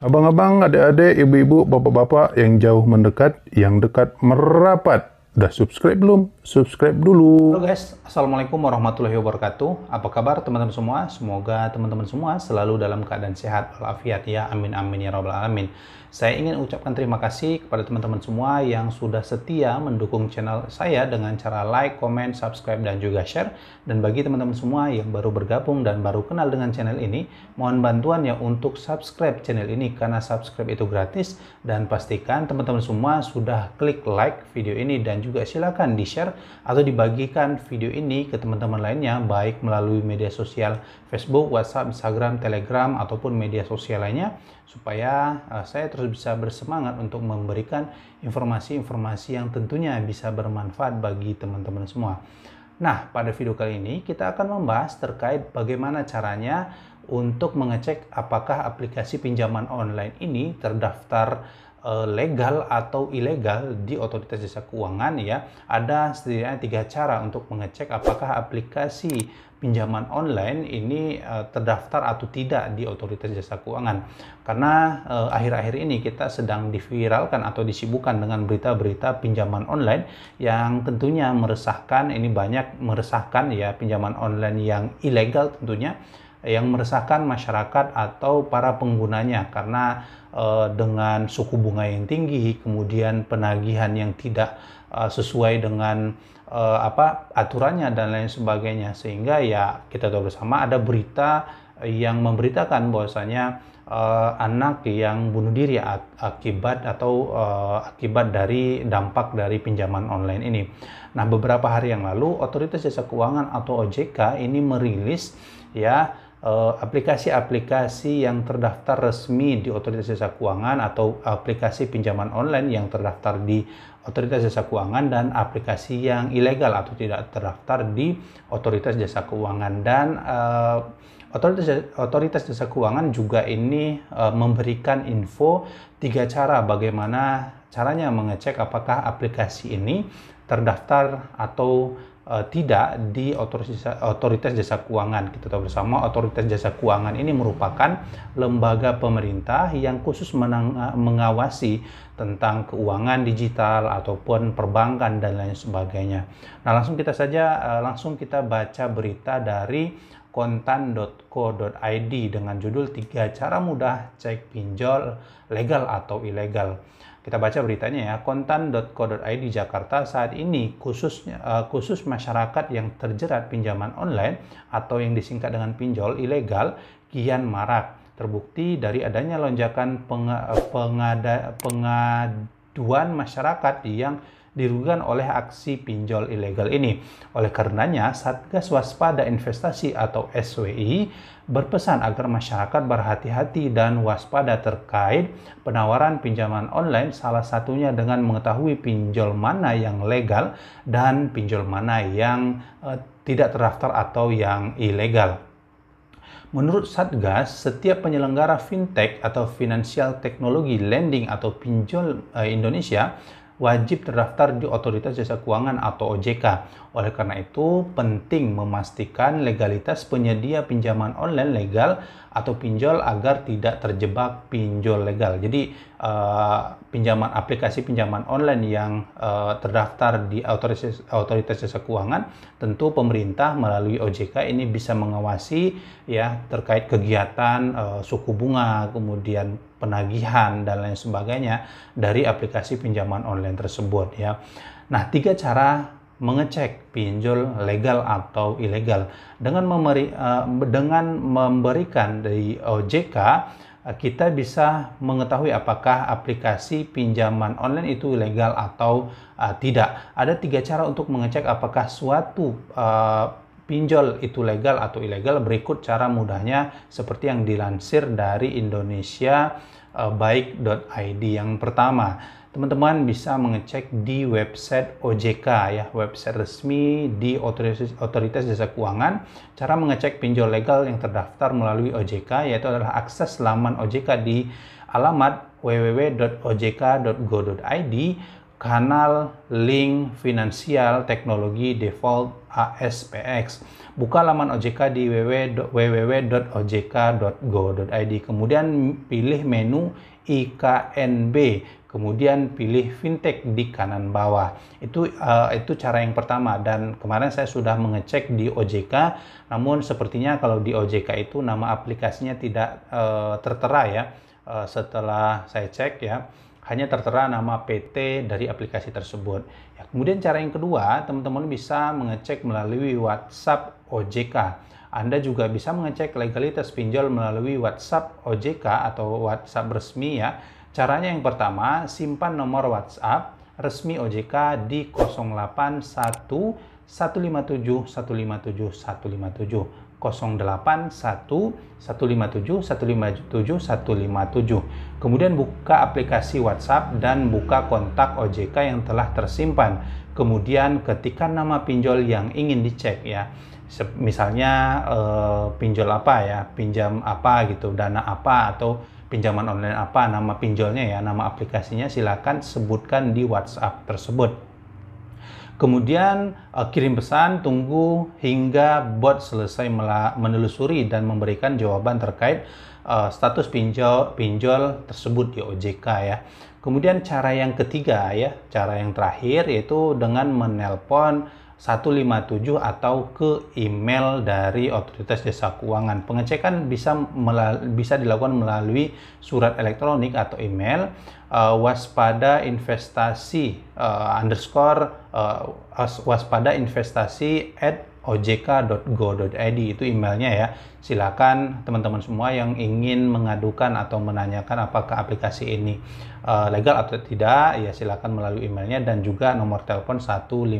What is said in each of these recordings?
Abang-abang, adik-adik, ibu-ibu, bapak-bapak yang jauh mendekat, yang dekat merapat. Udah subscribe belum? subscribe dulu. Halo guys, Assalamualaikum warahmatullahi wabarakatuh. Apa kabar teman-teman semua? Semoga teman-teman semua selalu dalam keadaan sehat walafiat ya. Amin amin ya rabbal alamin. Saya ingin ucapkan terima kasih kepada teman-teman semua yang sudah setia mendukung channel saya dengan cara like, comment, subscribe, dan juga share. Dan bagi teman-teman semua yang baru bergabung dan baru kenal dengan channel ini, mohon bantuannya untuk subscribe channel ini karena subscribe itu gratis. Dan pastikan teman-teman semua sudah klik like video ini dan juga silakan di-share atau dibagikan video ini ke teman-teman lainnya baik melalui media sosial Facebook, WhatsApp, Instagram, Telegram ataupun media sosial lainnya supaya eh, saya terus bisa bersemangat untuk memberikan informasi-informasi yang tentunya bisa bermanfaat bagi teman-teman semua. Nah, pada video kali ini kita akan membahas terkait bagaimana caranya untuk mengecek apakah aplikasi pinjaman online ini terdaftar Eh, legal atau ilegal di otoritas jasa keuangan ya ada setidaknya tiga cara untuk mengecek apakah aplikasi pinjaman online ini uh, terdaftar atau tidak di otoritas jasa keuangan karena akhir eh, akhir-akhir ini kita sedang diviralkan atau disibukkan dengan berita-berita pinjaman online yang tentunya meresahkan ini banyak meresahkan ya pinjaman online yang ilegal tentunya yang meresahkan masyarakat atau para penggunanya karena e, dengan suku bunga yang tinggi kemudian penagihan yang tidak e, sesuai dengan e, apa aturannya dan lain sebagainya sehingga ya kita tahu bersama ada berita yang memberitakan bahwasanya e, anak yang bunuh diri akibat atau e, akibat dari dampak dari pinjaman online ini. Nah, beberapa hari yang lalu otoritas jasa keuangan atau OJK ini merilis ya Eh, aplikasi-aplikasi yang terdaftar resmi di Otoritas Jasa Keuangan atau aplikasi pinjaman online yang terdaftar di Otoritas Jasa Keuangan dan aplikasi yang ilegal atau tidak terdaftar di Otoritas Jasa Keuangan dan uh, Otoritas Otoritas Jasa Keuangan juga ini uh, memberikan info tiga cara bagaimana caranya mengecek apakah aplikasi ini terdaftar atau Eh, tidak di otoritas jasa, keuangan. Kita tahu bersama otoritas jasa keuangan ini merupakan lembaga pemerintah yang khusus menang, eh, mengawasi tentang keuangan digital ataupun perbankan dan lain sebagainya. Nah, langsung kita saja eh, langsung kita baca berita dari kontan.co.id dengan judul tiga cara mudah cek pinjol legal atau ilegal kita baca beritanya ya, kontan.co.id Jakarta saat ini khususnya uh, khusus masyarakat yang terjerat pinjaman online atau yang disingkat dengan pinjol ilegal kian marak. Terbukti dari adanya lonjakan peng, eh, pengada, pengaduan masyarakat yang dirugikan oleh aksi pinjol ilegal ini. Oleh karenanya, Satgas Waspada Investasi atau SWI berpesan agar masyarakat berhati-hati dan waspada terkait penawaran pinjaman online salah satunya dengan mengetahui pinjol mana yang legal dan pinjol mana yang eh, tidak terdaftar atau yang ilegal. Menurut Satgas, setiap penyelenggara fintech atau financial technology lending atau pinjol eh, Indonesia wajib terdaftar di Otoritas Jasa Keuangan atau OJK. Oleh karena itu, penting memastikan legalitas penyedia pinjaman online legal atau pinjol agar tidak terjebak pinjol legal. Jadi, uh, pinjaman aplikasi pinjaman online yang uh, terdaftar di otoritas otoritas jasa keuangan, tentu pemerintah melalui OJK ini bisa mengawasi ya terkait kegiatan uh, suku bunga, kemudian penagihan dan lain sebagainya dari aplikasi pinjaman online tersebut ya. Nah, tiga cara mengecek pinjol legal atau ilegal dengan memberi uh, dengan memberikan dari OJK Eh, kita bisa mengetahui apakah aplikasi pinjaman online itu legal atau uh, tidak. Ada tiga cara untuk mengecek apakah suatu uh, pinjol itu legal atau ilegal berikut cara mudahnya seperti yang dilansir dari Indonesia baik.id yang pertama teman-teman bisa mengecek di website OJK ya, website resmi di Otoritas, Otoritas Jasa Keuangan. Cara mengecek pinjol legal yang terdaftar melalui OJK yaitu adalah akses laman OJK di alamat www.ojk.go.id kanal link finansial teknologi default ASPX. Buka laman OJK di www.ojk.go.id. Kemudian pilih menu IKNB kemudian pilih fintech di kanan bawah. Itu uh, itu cara yang pertama dan kemarin saya sudah mengecek di OJK, namun sepertinya kalau di OJK itu nama aplikasinya tidak uh, tertera ya. Uh, setelah saya cek ya, hanya tertera nama PT dari aplikasi tersebut. Ya, kemudian cara yang kedua, teman-teman bisa mengecek melalui WhatsApp OJK. Anda juga bisa mengecek legalitas pinjol melalui WhatsApp OJK atau WhatsApp resmi ya Caranya yang pertama, simpan nomor WhatsApp resmi OJK di 081 157 157 157 081 157 157 157. Kemudian buka aplikasi WhatsApp dan buka kontak OJK yang telah tersimpan. Kemudian ketikan nama pinjol yang ingin dicek ya. Misalnya eh, pinjol apa ya, pinjam apa gitu, dana apa atau pinjaman online apa, nama pinjolnya ya, nama aplikasinya silakan sebutkan di WhatsApp tersebut. Kemudian eh, kirim pesan, tunggu hingga bot selesai menelusuri dan memberikan jawaban terkait eh, status pinjol pinjol tersebut di OJK ya. Kemudian cara yang ketiga ya, cara yang terakhir yaitu dengan menelpon 157 atau ke email dari Otoritas desa Keuangan. Pengecekan bisa melalui, bisa dilakukan melalui surat elektronik atau email uh, waspada investasi uh, underscore uh, waspada investasi at ojk.go.id itu emailnya ya. Silakan teman-teman semua yang ingin mengadukan atau menanyakan apakah aplikasi ini uh, legal atau tidak, ya silakan melalui emailnya dan juga nomor telepon 157.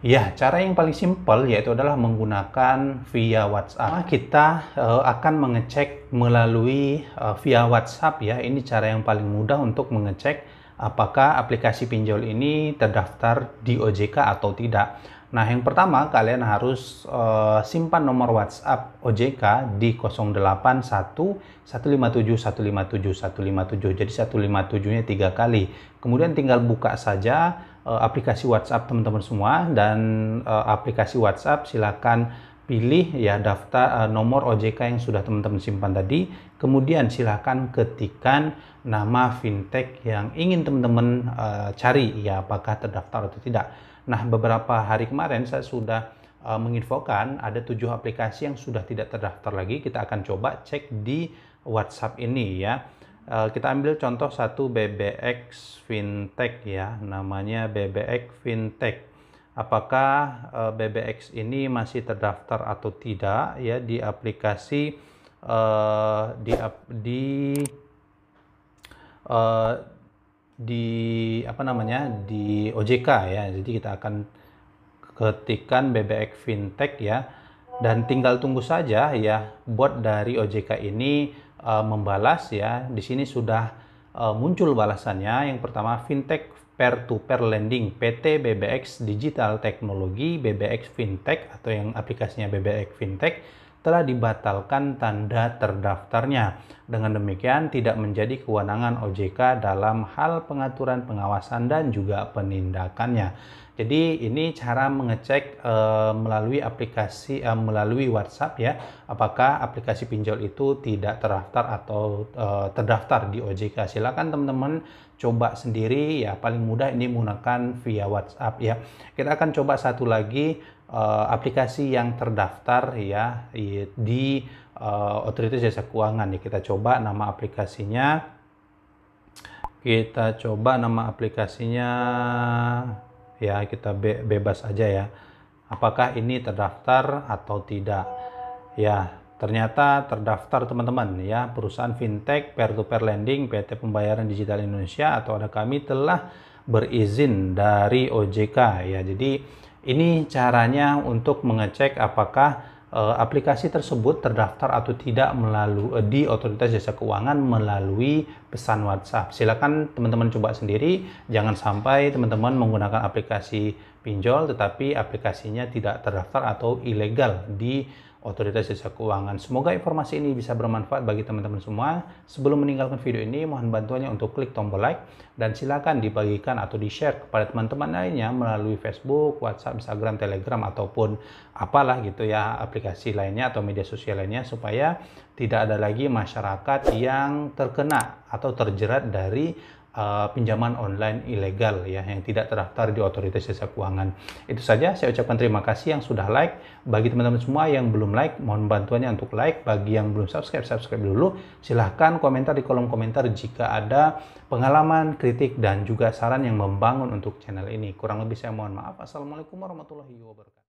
Ya, cara yang paling simpel yaitu adalah menggunakan via WhatsApp. Kita uh, akan mengecek melalui uh, via WhatsApp ya. Ini cara yang paling mudah untuk mengecek apakah aplikasi pinjol ini terdaftar di OJK atau tidak Nah, yang pertama kalian harus uh, simpan nomor WhatsApp OJK di 081 157 157 157. Jadi 157-nya tiga kali. Kemudian tinggal buka saja uh, aplikasi WhatsApp teman-teman semua dan uh, aplikasi WhatsApp silakan pilih ya daftar uh, nomor OJK yang sudah teman-teman simpan tadi. Kemudian silakan ketikkan nama fintech yang ingin teman-teman uh, cari ya apakah terdaftar atau tidak. Nah, beberapa hari kemarin saya sudah uh, menginfokan ada tujuh aplikasi yang sudah tidak terdaftar lagi. Kita akan coba cek di WhatsApp ini ya. Uh, kita ambil contoh satu BBX Fintech ya, namanya BBX Fintech. Apakah eh, BBX ini masih terdaftar atau tidak ya di aplikasi uh, di di uh, di apa namanya di OJK ya jadi kita akan ketikkan BBX fintech ya dan tinggal tunggu saja ya bot dari OJK ini e, membalas ya di sini sudah e, muncul balasannya yang pertama fintech peer to peer lending PT BBX Digital Teknologi BBX Fintech atau yang aplikasinya BBX Fintech telah dibatalkan tanda terdaftarnya. Dengan demikian, tidak menjadi kewenangan OJK dalam hal pengaturan pengawasan dan juga penindakannya. Jadi ini cara mengecek e, melalui aplikasi e, melalui WhatsApp ya, apakah aplikasi pinjol itu tidak terdaftar atau e, terdaftar di OJK. Silakan teman-teman coba sendiri ya, paling mudah ini menggunakan via WhatsApp ya. Kita akan coba satu lagi uh, aplikasi yang terdaftar ya di uh, otoritas jasa keuangan ya kita coba nama aplikasinya kita coba nama aplikasinya ya kita be bebas aja ya apakah ini terdaftar atau tidak ya ternyata terdaftar teman-teman ya perusahaan fintech peer to peer lending PT Pembayaran Digital Indonesia atau ada kami telah berizin dari OJK ya jadi ini caranya untuk mengecek apakah e, aplikasi tersebut terdaftar atau tidak melalui eh, di Otoritas Jasa Keuangan melalui pesan WhatsApp. Silakan teman-teman coba sendiri, jangan sampai teman-teman menggunakan aplikasi pinjol tetapi aplikasinya tidak terdaftar atau ilegal di otoritas jasa keuangan. Semoga informasi ini bisa bermanfaat bagi teman-teman semua. Sebelum meninggalkan video ini, mohon bantuannya untuk klik tombol like dan silakan dibagikan atau di-share kepada teman-teman lainnya melalui Facebook, WhatsApp, Instagram, Telegram ataupun apalah gitu ya aplikasi lainnya atau media sosial lainnya supaya tidak ada lagi masyarakat yang terkena atau terjerat dari uh, pinjaman online ilegal ya yang tidak terdaftar di otoritas jasa keuangan. Itu saja saya ucapkan terima kasih yang sudah like. Bagi teman-teman semua yang belum like, mohon bantuannya untuk like. Bagi yang belum subscribe, subscribe dulu. Silahkan komentar di kolom komentar jika ada pengalaman, kritik, dan juga saran yang membangun untuk channel ini. Kurang lebih saya mohon maaf. Assalamualaikum warahmatullahi wabarakatuh.